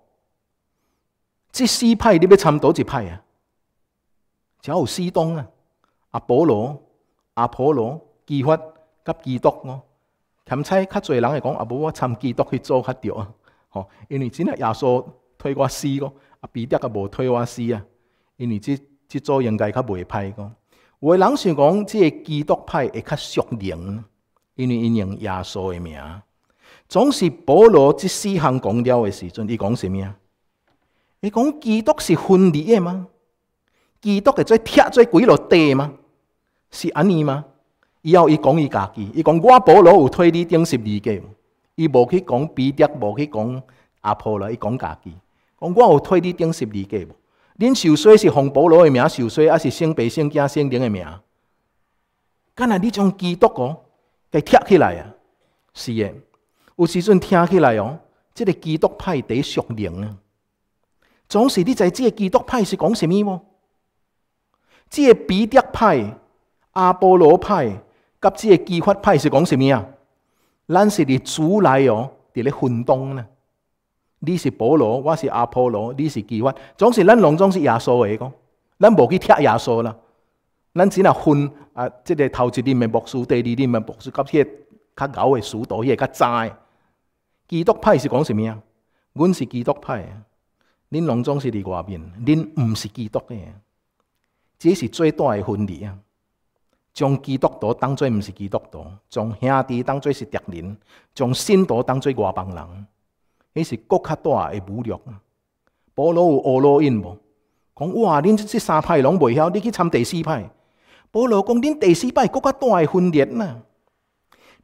即四派你要参倒一派啊？只有四东啊，阿波罗、阿婆罗、基法甲基督哦。咸猜较侪人会讲，阿无我参基督去做较对啊，吼、因为真诶耶稣推我死咯，阿彼得甲无推我死啊，因为即即组应该较袂歹个。有诶人想讲，即个基督派会较属灵，因为因用耶稣诶名。总是保罗即四项讲了嘅时阵，伊讲什么啊？伊讲基督是分离嘅吗？基督系在拆做几落地吗？是安尼吗？以后伊讲伊家己，伊讲我保罗有推理定十二个，伊无去讲彼得，无去讲阿婆啦，伊讲家己，讲我有推理定十二个。恁受洗是奉保罗嘅名受洗，还是圣彼圣加、圣灵嘅名？若你将基督哦，佢拆起来啊，是嘅。有时阵听起来哦，即个基督派最熟人啊，总是你在。即个基督派是讲什么？无？即个彼得派、阿波罗派，甲即个姬发派是讲什么啊？咱是伫主内哦，伫咧混动呢。你是保罗，我是阿波罗，你是姬发，总是咱拢总是耶稣嚟讲，咱无去拆耶稣啦。咱只能分啊，即个头一念嘅牧师，第二念嘅牧师，甲迄个较牛嘅师徒，迄个较斋。基督派是讲什么啊？阮是基督派，恁龙总是伫外面，恁毋是基督嘅，这是最大嘅分裂。将基督徒当作毋是基督徒，将兄弟当作是敌人，将信徒当作外邦人，迄是更较大嘅侮辱。保罗有恶罗因无？讲哇，你即三派拢袂晓，你去参第四派。保罗讲，恁第四派更较大嘅分裂啦。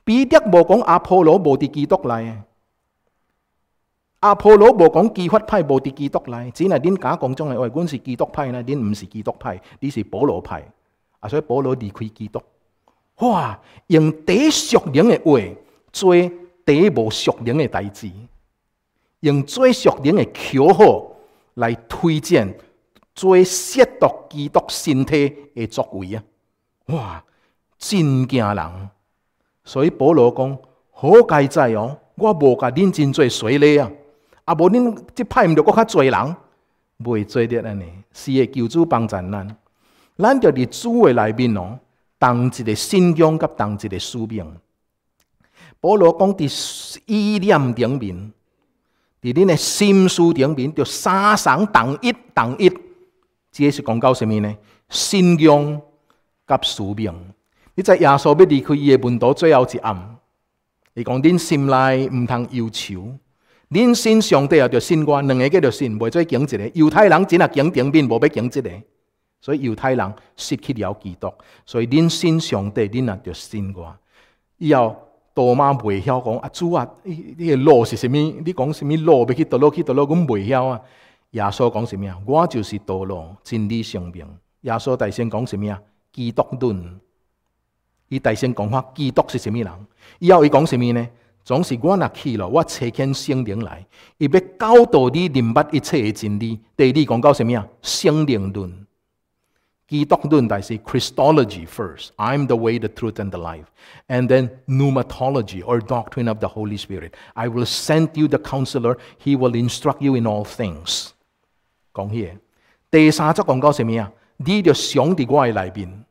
彼得无讲阿波罗无伫基督内。阿婆罗无讲记法派无伫基督内，只系恁假讲将系话，阮是基督派呢？恁毋是基督派，你是保罗派。啊，所以保罗离开基督。哇，用最熟人嘅话，做最无熟人嘅代志，用最熟人嘅口号来推荐最亵渎基督身体嘅作为啊！哇，真惊人。所以保罗讲：好该仔哦？我无甲恁真做洗礼啊！啊！无恁即派毋着搁较侪人，未做得安尼。是会求主帮咱，咱着伫主诶内面哦，同一个新疆，甲同一个使命。保罗讲伫意念顶面，伫恁诶心思顶面，就相同同一同一。即是讲到物呢？新疆甲使命。你知耶稣要离开伊诶门徒最后一暗，伊讲恁心内毋通要求。恁信上帝也着信我，两个计着信，袂做再拣一个。犹太人只啊拣顶面，无要拣一个，所以犹太人失去了基督。所以恁信上帝，你也着信我。以后大妈未晓讲，啊，主啊，呢个路是啥物？你讲啥物路？要去倒落去倒落阮未晓啊？耶稣讲啥物啊？我就是道路，真理，生命。耶稣大先讲啥物啊？基督论。伊大先讲法，基督是啥物人？以后伊讲啥物呢？总是我若去了，我查看心灵来，伊要教导你明白一切的真理。第二讲到什么啊？心灵论，基督徒第一是 Christology first。I'm the way, the truth and the life. And then pneumatology or doctrine of the Holy Spirit. I will send you the Counselor. He will instruct you in all things。讲呢，第三则讲到什么啊？你着想伫我诶内边。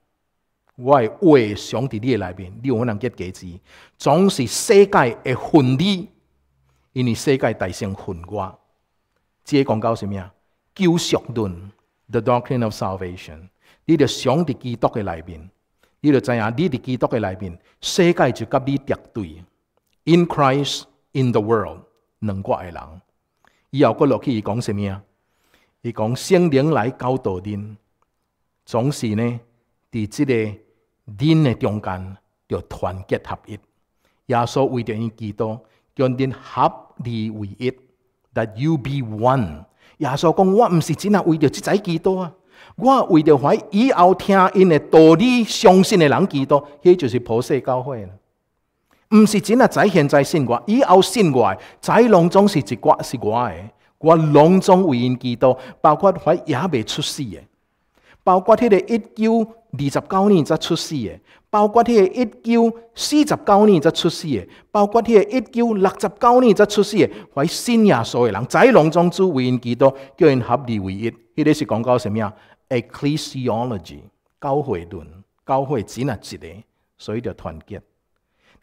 我的话想喺你嘅内面，你可能结果子，总是世界会恨你，因为世界大声恨我。即个广告是咩啊？救赎论，The Doctrine of Salvation。你着想喺基督嘅内面，你就知影，你伫基督嘅内面，世界就甲你敌对。In Christ, in the world，两过的人。以后佢落去讲物啊？佢讲圣灵来教导恁，总是呢，喺呢个。人的中间要团结合一，耶稣为着因基督，叫人合二为一。That you be one。耶稣讲：我唔是只系为着即仔基督啊，我为着怀以后听因的道理、相信的人基督，迄就是普世教会啦。唔是只系在现在信我，以后信我，再拢总是一挂，是我嘅。我拢总为因基督，包括怀也未出世嘅，包括迄个一九。二十九年才出世的，包括个一九四十九年才出世的，包括个一九六十九年才出世的，喺新耶稣的人，在龙中主为因基督，叫因合二为一，迄个是讲到什么啊？ecclesiology 教会论，教会只能一个，所以叫团结。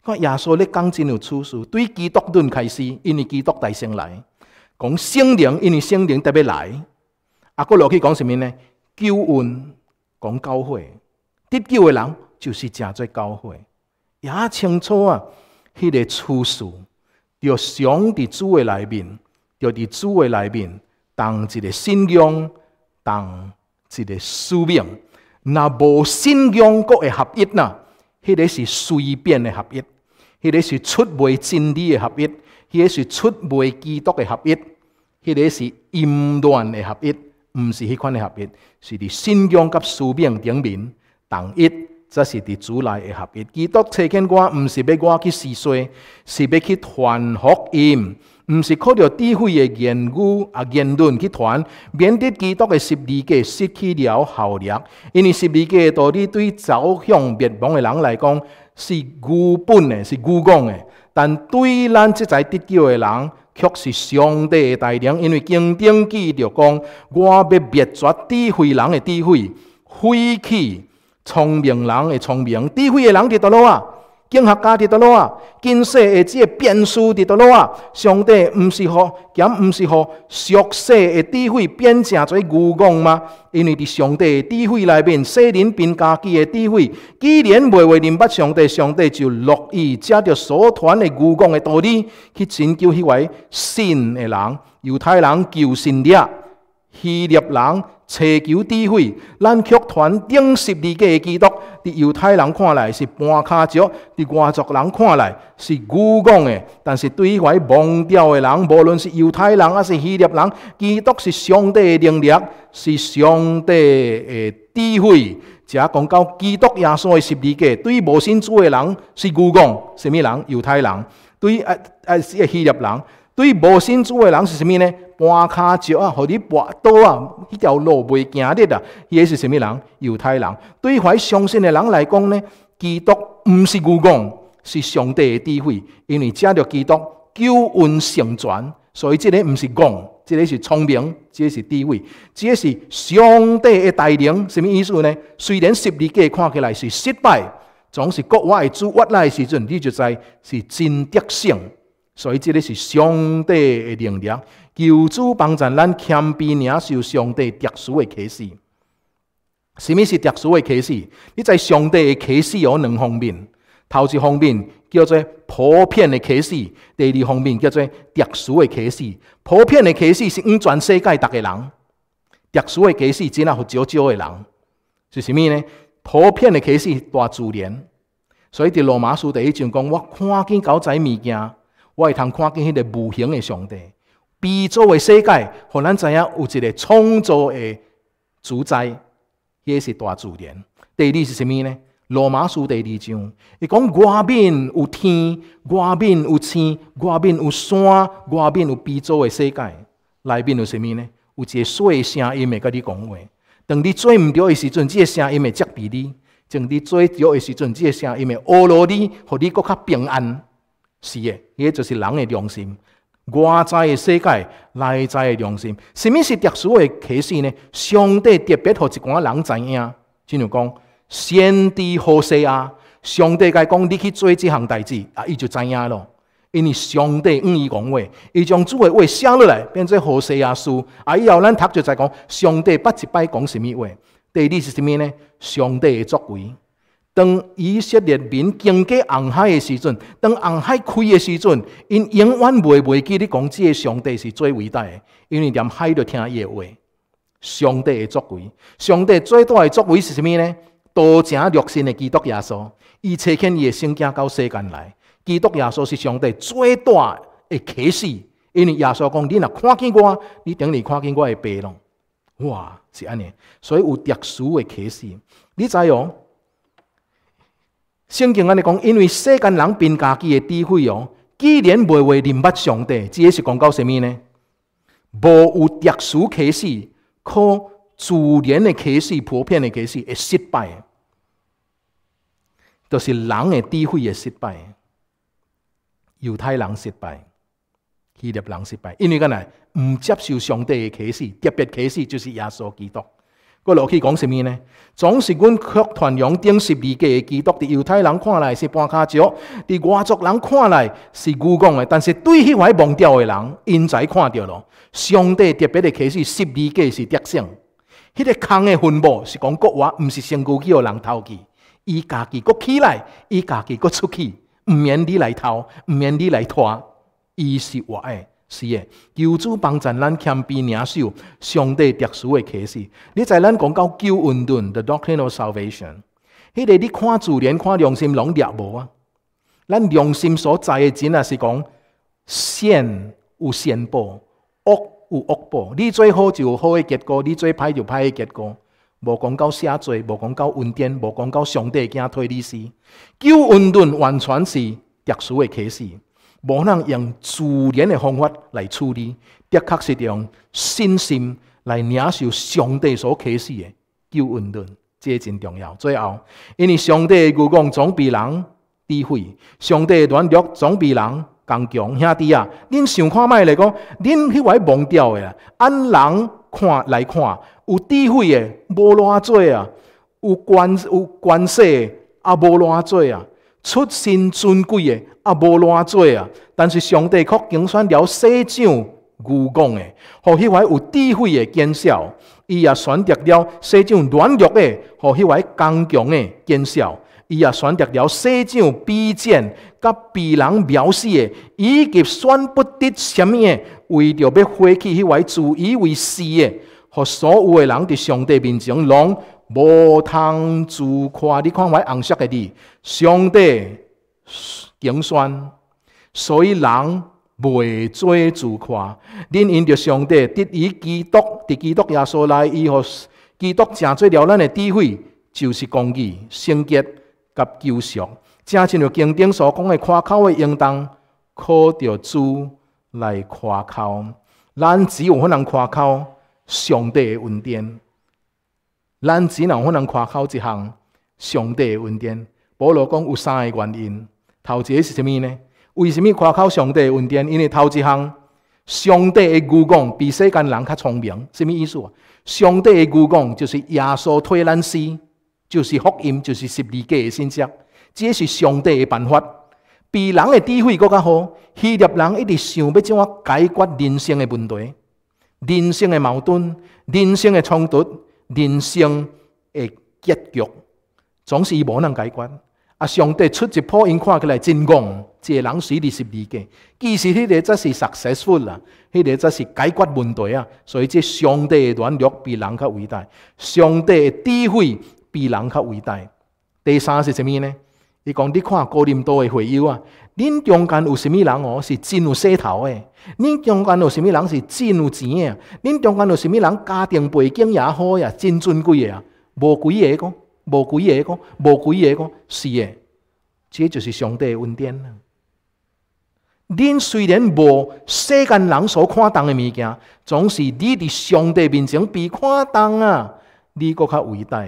看耶稣你讲真有出事，对基督论开始，因为基督诞生来讲圣灵，因为圣灵特别来，阿佫落去讲什么呢？救恩。讲教会得救的人，就是诚侪教会。伊清楚啊，迄个处事要常伫主的内面，要伫主的内面，当一个信仰，当一个使命。若无信仰，搁会合一啊。迄个是随便的合一，迄个是出卖真理的合一，迄个是出卖基督的合一，迄个是淫乱的合一。唔是迄款嘅合一，是伫新疆甲蘇北顶面同一，则是伫主内嘅合一。基督教见我唔是要我去撕碎，是要去传福音，唔是靠着智慧嘅言语啊、言论去传，免得基督诶嘅十二嘅失去了效力。因为十二嘅道理对走向灭亡嘅人来讲是愚本嘅，是愚功嘅，但对咱即係得救嘅人。却是上帝带领，因为经典记录讲，我要灭绝智慧人的智慧，废弃聪明人的聪明，智慧的人伫倒落啊？经学家伫倒落啊，今世的即个变数伫倒落啊。上帝毋是互，咸毋是互俗世的智慧变成做愚公吗？因为伫上帝的智慧内面，世人凭家己的智慧，既然未会明捌上帝，上帝就乐意接着所传的愚公的道理，去拯救迄位信的人。犹太人救信者、希腊人。祈求智慧，咱剧团顶十二个基督。伫犹太人看来是搬骹脚，伫外族人看来是烏龜的。但是对迄懷忘掉的人，无论是犹太人还是希腊人，基督是上帝能力是上帝的智慧。遮讲到基督耶稣嘅十二个，对无信主的人是烏龜，什物人？犹太人對誒誒，即希腊人。对无信主的人是物呢？搬骹石啊，互你跋倒啊，迄条路袂行得啊，迄个是物人？犹太人。对怀相信的人来讲呢，基督毋是愚公，是上帝的智慧，因为借着基督救恩成全，所以即个毋是戆，呢个是聪明，呢个是智慧，呢个是上帝的大领。甚物意思呢？虽然十二计看起来是失败，总是国外主屈来时阵，你就知是真德性。所以即个是上帝的能力，求主帮助咱谦卑，领是上帝特殊的启示。什么是特殊的启示？你在上帝的启示有两方面。头一方面叫做普遍的启示，第二方面叫做特殊的启示。普遍的启示是全世界逐个人，特殊的启示只系有少少的人。是什物呢？普遍的启示大自然。所以伫罗马书第一章讲，我看见狗仔物件。我会通看见迄个无形的上帝，B 座嘅世界，互咱知影有一个创造的主宰，也是大自然。第二是啥物呢？罗马书第二章，伊讲外面有天，外面有星，外面有山，外面有 B 座嘅世界。内面有啥物呢？有一个细声音会甲你讲话，当你做毋到的时阵，即个声音会责备你；，当你做到的时阵，即个声音会呵辱你，互你更较平安。是迄个就是人的良心，外在的世界，内在的良心，什咪是特殊的启示呢？上帝特别互一寡人知影，正如讲先知何西啊，上帝该讲你去做即项代志，啊，伊就知影咯，因为上帝唔伊讲话，伊将主嘅话写落来，变做何西啊书，啊，以后咱读就知讲上帝不一摆讲什物话，第二是什物呢？上帝的作为。当以色列民经过红海的时阵，当红海开的时阵，因永远袂袂记你讲，即个上帝是最伟大的，因为连海都听伊的话。上帝的作为，上帝最大的作为是啥物呢？多成肉身的基督耶稣，伊差遣伊的身家到世间来。基督耶稣是上帝最大的启示，因为耶稣讲：你若看见我，你等于看见我的背囊。哇，是安尼，所以有特殊的启示。你知哦？圣经安尼讲，因为世间人凭家己的智慧哦，既然未會明白上帝，即个是讲到什物呢？无有特殊启示，靠自然的启示、普遍的启示会失败，嘅，就是人的智慧会失败，犹太人失败，希腊人失败，因为干呐，毋接受上帝的启示，特别启示就是耶稣基督。我落去讲什么呢？总是阮却团养顶十二计的基督，伫犹太人看来是骹脚，伫外族人看来是愚讲的。但是对迄位忘掉的人，因才看到咯，上帝特别的开始十二计是德胜，迄个空的分布是讲国话，毋是先高去互人偷去，伊家己个起来，伊家己个出去，毋免你来偷，毋免你来拖，伊是活诶。是诶，教主帮咱谦卑领忍受上帝特殊诶启示。你知咱讲到救恩论，the doctrine of salvation，迄个你看自然、看良心，拢掠无啊？咱良心所在诶，真啊是讲善有善报，恶有恶报。你做好就有好诶结果，你最歹就歹诶结果。无讲到下罪，无讲到恩典，无讲到上帝惊推你死。救恩论完全是特殊诶启示。无法用自然的方法来处理，的确是用信心来领受上帝所启示的救恩论，这真重要。最后，因为上帝的果讲总比人智慧，上帝软弱总比人更强，兄弟啊，恁想看卖来讲，恁迄位忘掉的，啊，按人看来看，有智慧的无偌做啊，有关有关系啊无偌做啊。出身尊贵的也无偌济啊，但是上帝却精选了世上愚公的，和迄位有智慧的见笑，伊也选择了世上软弱的，和迄位刚强的见笑，伊也选择了世上卑贱、甲被人藐视的，以及选不得什么的，为着要回去迄位自以为是的和所有的人，伫上帝面前拢。无通自夸，你看遐红色的字，上帝警训，所以人袂做自夸。恁因着上帝得以基督，得基督耶稣来伊后，基督成就了咱的智慧，就是公义、圣洁、甲救赎。正像经典所讲的，夸口的应当，靠着主来夸口。咱只有可能夸口上帝的恩典。咱只能可能夸口一项上帝的恩典。保罗讲有三个原因。头一个是物呢？为什物夸口上帝的恩典？因为头一项上帝的古讲比世间人较聪明。啥物意思啊？上帝的古讲就是耶稣推咱死，就是福音，就是十二个的信息。这是上帝的办法，比人的智慧更较好。希腊人一直想要怎样解决人生的问题，人生的矛盾，人生的冲突。人生的结局总是无能解决，啊！上帝出一破因看起来成功，这人是二十二个，其实迄个则是 successful 啦，迄个则是解决问题啊。所以这上帝的软弱比人较伟大，上帝的智慧比人较伟大。第三是甚物呢？你讲，你看高林多的会友啊，恁中间有啥物人哦？是真有势头诶！恁中间有啥物人是真有钱啊？恁中间有啥物人家庭背景也好呀，真尊贵的啊！无几个讲，无几个讲，无几个讲，是的，这就是上帝恩典啊！恁虽然无世间人所看重的物件，总是你伫上帝面前比看重啊，你够较伟大，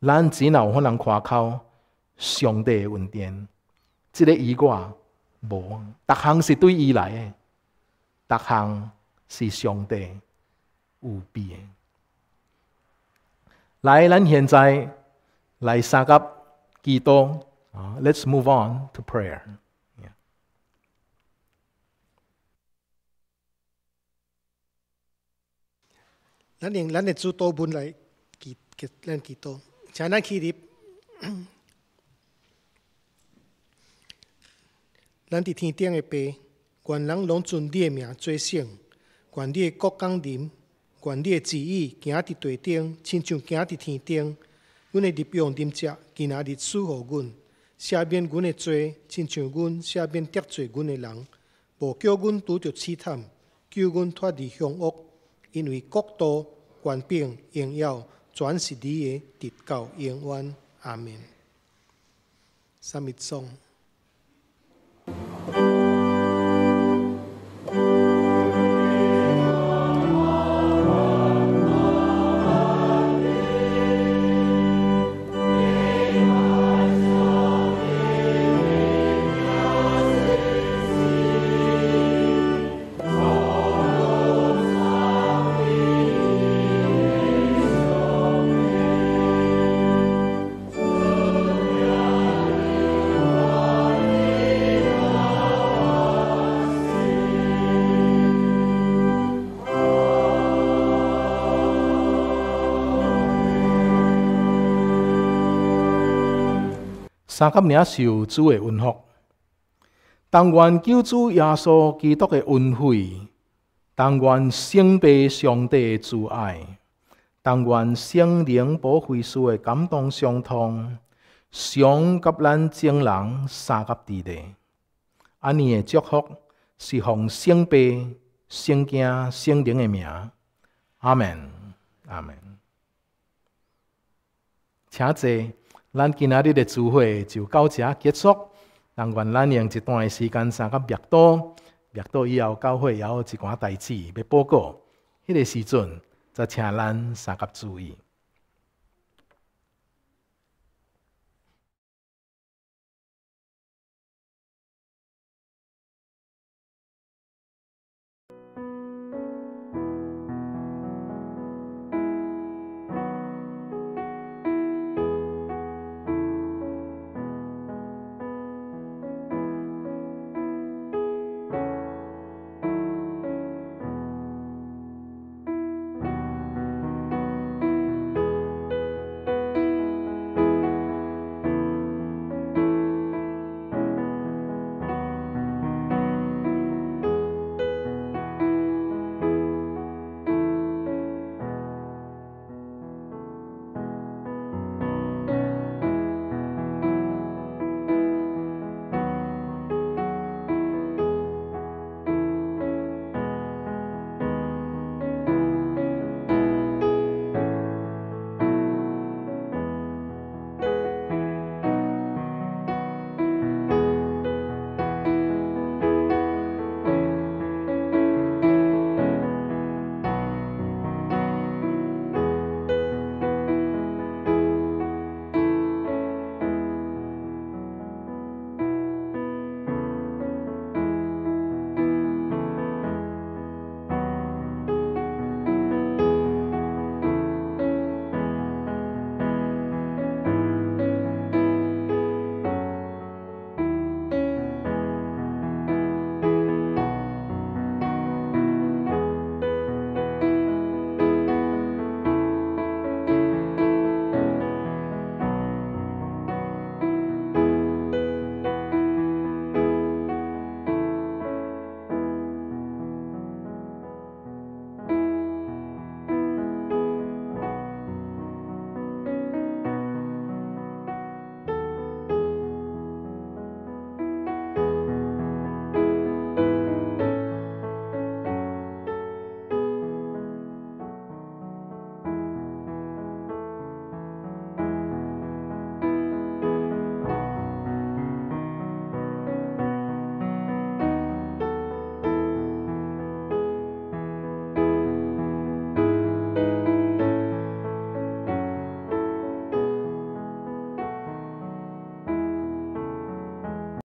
咱只能有法能夸口。上帝的恩典，这个伊我无，逐项是对伊来的，逐项是上帝有变。来，咱现在来三加祈祷啊。Let's move on to prayer。咱应咱哋做祷文嚟记，念祈祷，请拿起笔。咱伫天顶的爸，全人拢尊你的名做圣，全你的国降临，全你的旨意行伫地顶，亲像行伫天顶。阮的日用啉食，今仔日赐予阮，赦免阮的罪，亲像阮赦免得罪阮的人，无叫阮拄着试探，叫阮脱离凶恶，因为国度、权柄、荣耀，全是你的。直到永远，阿门。三、密、宗。三甲名受主的恩福，但愿救主耶稣基督的恩惠，但愿圣父上帝的慈爱，但愿圣灵保惠书的感动相通，上甲咱众人三甲伫地，安尼的祝福是奉圣父、圣经、圣灵的名，阿门，阿门，请坐。咱今仔日的聚会就到这结束，但愿咱用一段时间参加擘多，擘多以后教会也有一寡代志要报告，迄个时阵再请咱参加注意。